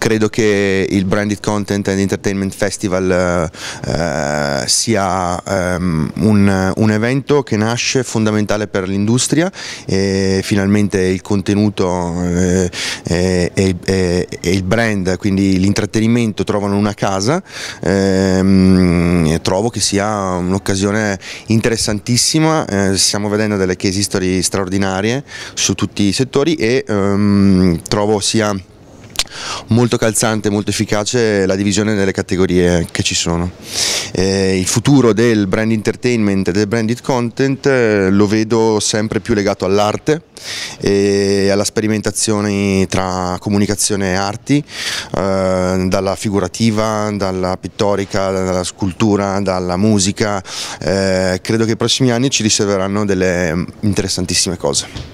Credo che il Branded Content and Entertainment Festival eh, eh sia um, un, un, evento che nasce fondamentale per l'industria e finalmente il contenuto eh, eh e, e, e, il brand, quindi l'intrattenimento trovano una casa, eh, trovo che sia un'occasione interessantissima, eh, stiamo vedendo delle case history straordinarie su tutti i settori e ehm, trovo sia molto calzante, molto efficace la divisione delle categorie che ci sono. Eh, il futuro del brand entertainment e del branded content eh, lo vedo sempre più legato all'arte e alla sperimentazione tra comunicazione e arti, eh, dalla figurativa, dalla pittorica, dalla scultura, dalla musica, eh, credo che i prossimi anni ci riserveranno delle mm, interessantissime cose.